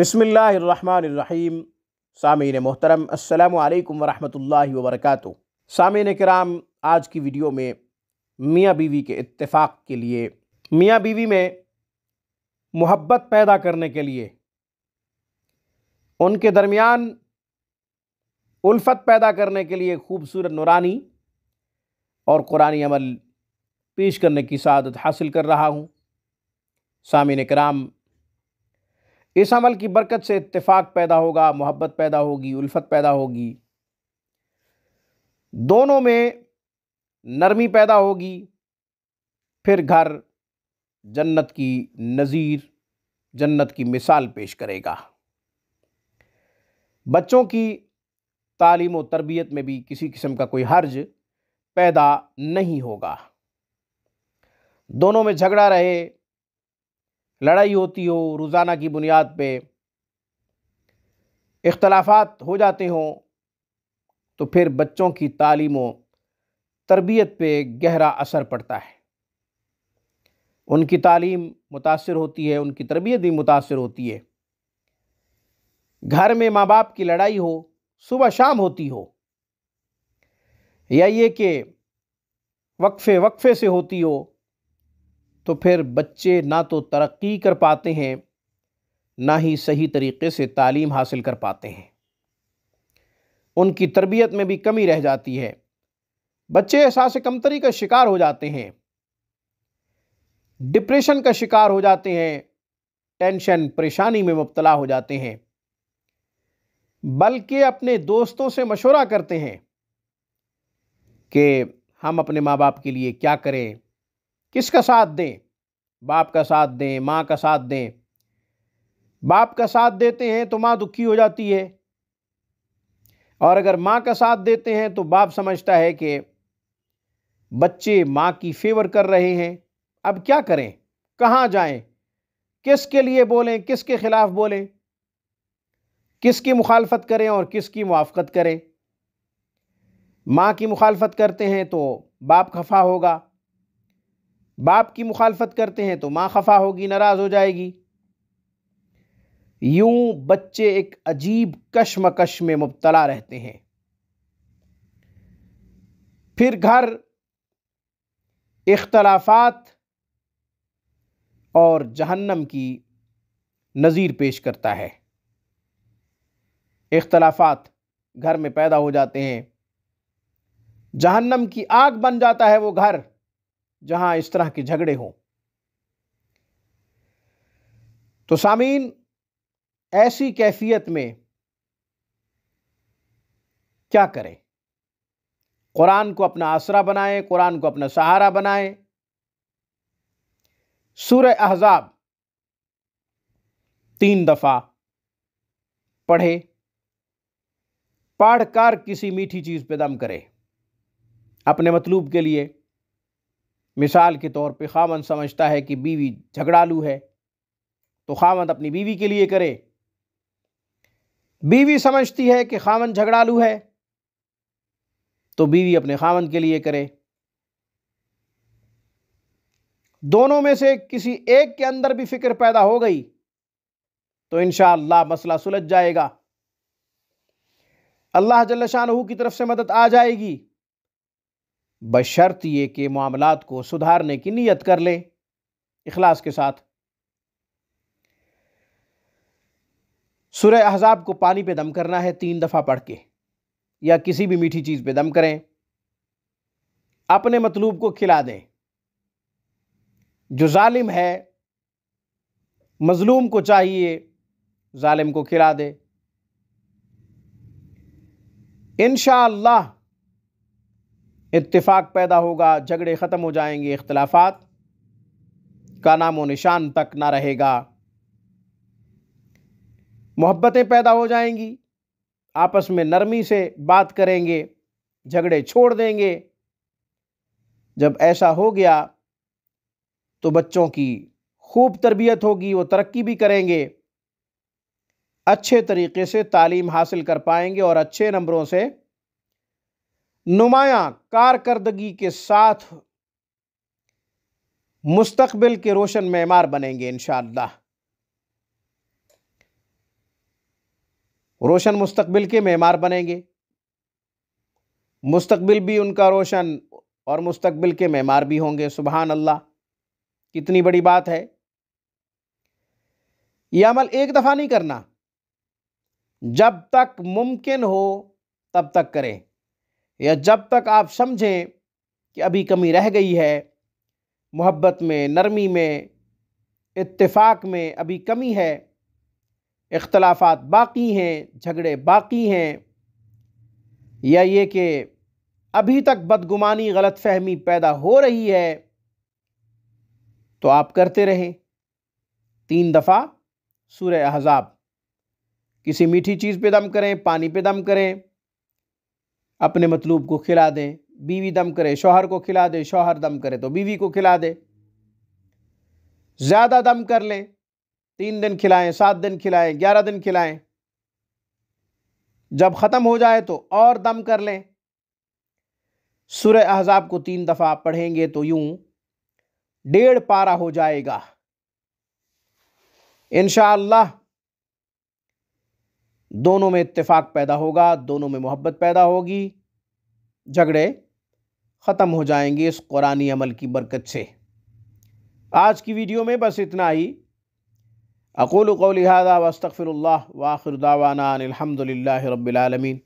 बिसमीम सामीन मोहतरम अल्लाम वरहमल वर्क सामीन कराम आज की वीडियो में मियाँ बीवी के इत्तेफाक के लिए मियाँ बीवी में मोहब्बत पैदा करने के लिए उनके दरमियान उल्फत पैदा करने के लिए खूबसूरत नुरानी और कुरानी अमल पेश करने की सादत हासिल कर रहा हूँ सामिन कराम इस अमल की बरकत से इतफाक़ पैदा होगा मोहब्बत पैदा होगी उल्फत पैदा होगी दोनों में नरमी पैदा होगी फिर घर जन्नत की नज़ीर जन्नत की मिसाल पेश करेगा बच्चों की तालीम और तरबियत में भी किसी किस्म का कोई हर्ज पैदा नहीं होगा दोनों में झगड़ा रहे लड़ाई होती हो रोज़ाना की बुनियाद पे इख्तलाफात हो जाते हों तो फिर बच्चों की तालीम तरबियत पे गहरा असर पड़ता है उनकी तालीम मुतासर होती है उनकी तरबियत भी मुतासर होती है घर में माँ बाप की लड़ाई हो सुबह शाम होती हो या ये कि वक्फ़े वक्फ़े से होती हो तो फिर बच्चे ना तो तरक्की कर पाते हैं ना ही सही तरीके से तालीम हासिल कर पाते हैं उनकी तरबियत में भी कमी रह जाती है बच्चे एहसास कमतरी का शिकार हो जाते हैं डिप्रेशन का शिकार हो जाते हैं टेंशन परेशानी में मुबतला हो जाते हैं बल्कि अपने दोस्तों से मशवरा करते हैं कि हम अपने माँ बाप के लिए क्या करें किसका साथ दें बाप का साथ दें माँ का साथ दें बाप का साथ देते हैं तो माँ दुखी हो जाती है और अगर माँ का साथ देते हैं तो बाप समझता है कि बच्चे माँ की फेवर कर रहे हैं अब क्या करें कहाँ जाएं किसके लिए बोलें किसके ख़िलाफ़ बोलें किसकी मुखालफत करें और किसकी मुआफ़त करें माँ की मुखालफत करते हैं तो बाप खफा होगा बाप की मुखालफत करते हैं तो माँ खफा होगी नाराज़ हो जाएगी यूं बच्चे एक अजीब कश्मकश में मुबतला रहते हैं फिर घर इख्तलाफात और जहन्नम की नज़ीर पेश करता है इख्तलाफात घर में पैदा हो जाते हैं जहन्नम की आग बन जाता है वो घर जहां इस तरह के झगड़े हों तो सामीन ऐसी कैफियत में क्या करें कुरान को अपना आसरा बनाएं कुरान को अपना सहारा बनाएं सूर अहजाब तीन दफ़ा पढ़े पढ़कर किसी मीठी चीज़ पे दम करे अपने मतलूब के लिए मिसाल के तौर पे खामन समझता है कि बीवी झगड़ालू है तो खामन अपनी बीवी के लिए करे बीवी समझती है कि खामन झगड़ालू है तो बीवी अपने खामन के लिए करे दोनों में से किसी एक के अंदर भी फिक्र पैदा हो गई तो इन मसला सुलझ जाएगा अल्लाह जल्ला शाह की तरफ से मदद आ जाएगी बशर्त ये कि मामला को सुधारने की नीयत कर ले इखलास के साथ सुरह अहजाब को पानी पे दम करना है तीन दफ़ा पढ़ के या किसी भी मीठी चीज़ पे दम करें अपने मतलूब को खिला दें जो जालिम है मज़लूम को चाहिए जालिम को खिला दे इन इतफाक़ पैदा होगा झगड़े ख़त्म हो जाएंगे इख्तलाफात का नामो निशान तक ना रहेगा मोहब्बतें पैदा हो जाएंगी आपस में नरमी से बात करेंगे झगड़े छोड़ देंगे जब ऐसा हो गया तो बच्चों की खूब तरबियत होगी वो तरक्की भी करेंगे अच्छे तरीके से तालीम हासिल कर पाएंगे और अच्छे नंबरों से नुमाया कारकर्दगी के साथ मुस्तबिल के रोशन मैमार बनेंगे इन रोशन मुस्तबिल के मैमार बनेंगे मुस्तबिल भी उनका रोशन और मुस्तबिल के मैमार भी होंगे सुबहान अल्लाह कितनी बड़ी बात है यह अमल एक दफ़ा नहीं करना जब तक मुमकिन हो तब तक करें या जब तक आप समझें कि अभी कमी रह गई है मोहब्बत में नरमी में इत्तेफाक में अभी कमी है इख्तलाफात बाकी हैं झगड़े बाकी हैं या ये कि अभी तक बदगुमानी गलत फहमी पैदा हो रही है तो आप करते रहें तीन दफ़ा सूर्य अहजाब किसी मीठी चीज़ पे दम करें पानी पे दम करें अपने मतलूब को खिला दें बीवी दम करे शोहर को खिला दे शोहर दम करे तो बीवी को खिला दे ज़्यादा दम कर लें तीन दिन खिलाएं सात दिन खिलाएं ग्यारह दिन खिलाएं जब ख़त्म हो जाए तो और दम कर लें सुर अहजाब को तीन दफ़ा पढ़ेंगे तो यूं डेढ़ पारा हो जाएगा इन दोनों में इत्तेफाक पैदा होगा दोनों में मोहब्बत पैदा होगी झगड़े ख़त्म हो जाएंगे इस कुरानी अमल की बरकत से आज की वीडियो में बस इतना ही अकूल कौलिहादा वस्तफ़िर वाखिर दावाना अलहमदिल्ला रबालमीन